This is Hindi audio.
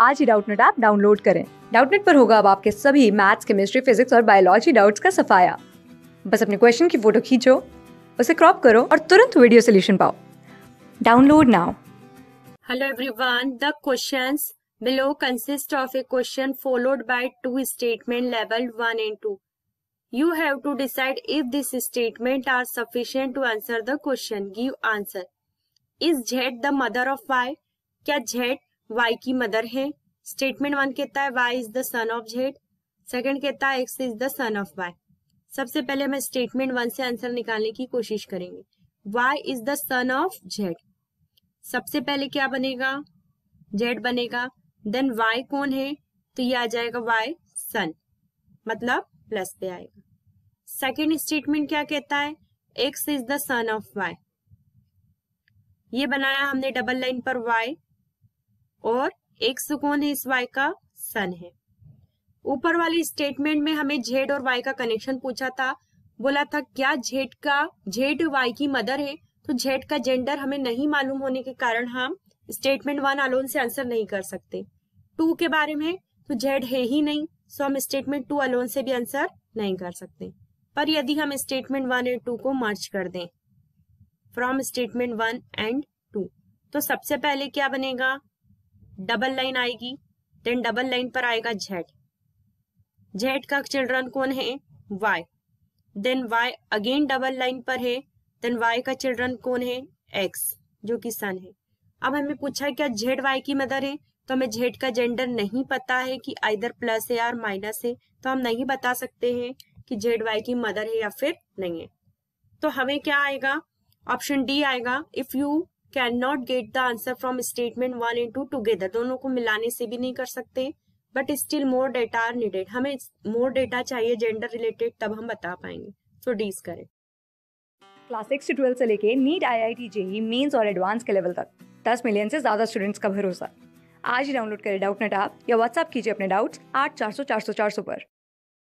आज ही डाउटनेट ऐप डाउनलोड करें डाउटनेट पर होगा अब आपके सभी मैथ्स केमिस्ट्री फिजिक्स और बायोलॉजी डाउट्स का सफाया बस अपने क्वेश्चन की फोटो खींचो उसे क्रॉप करो और तुरंत वीडियो सोल्यूशन पाओ download now hello everyone the questions below consist of a question followed by two statement level one and two you have to decide if this statement are sufficient to answer the question give answer is Z the mother of Y क्या झेड वाई की मदर है स्टेटमेंट वन कहता है Y is the son of Z second कहता है X is the son of Y सबसे पहले हम स्टेटमेंट वन से आंसर निकालने की कोशिश करेंगे Y is the son of Z सबसे पहले क्या बनेगा जेड बनेगा देन वाई कौन है तो ये आ जाएगा वाई सन मतलब प्लस पे आएगा सेकेंड स्टेटमेंट क्या कहता है X is the son of Y ये बनाया हमने डबल लाइन पर वाई और एक सुकोन है इस वाई का सन है ऊपर वाली स्टेटमेंट में हमें जेड और वाई का कनेक्शन पूछा था बोला था क्या जेड का जेड वाई की मदर है तो जेड का जेंडर हमें नहीं मालूम होने के कारण हम स्टेटमेंट वन अलोन से आंसर नहीं कर सकते टू के बारे में तो जेड है ही नहीं सो हम स्टेटमेंट टू अलोन से भी आंसर नहीं कर सकते पर यदि हम स्टेटमेंट वन एंड टू को मर्ज कर दें from statement one and two तो सबसे पहले क्या बनेगा डबल लाइन आएगी देन डबल लाइन पर आएगा जेड जेड का चिल्ड्रन कौन है Y then Y again double line पर है देन वाई का चिल्ड्रन कौन है एक्स जो कि सन है अब हमें पूछा क्या जेड वाई की मदर है तो हमें जेड का जेंडर नहीं पता है कि आइधर प्लस है या माइनस है तो हम नहीं बता सकते हैं कि जेड वाई की मदर है या फिर नहीं है तो हमें क्या आएगा ऑप्शन डी आएगा if you can not get the answer from statement one and two together दोनों को मिलाने से भी नहीं कर सकते but still more data are needed हमें मोर डेटा चाहिए जेंडर रिलेटेड तब हम बता पाएंगे सो डीज करें क्लास सिक्स से ट्वेल्थ से लेके NEET I I T JEE Mains और एडवांस के लेवल तक दस मिलियन से ज्यादा स्टूडेंट्स का भरोसा आज ही डाउनलोड करें डाउट नेट आप या व्हाट्सअप कीजिए अपने डाउट्स आठ चार सौ चार सौ चार सौ पर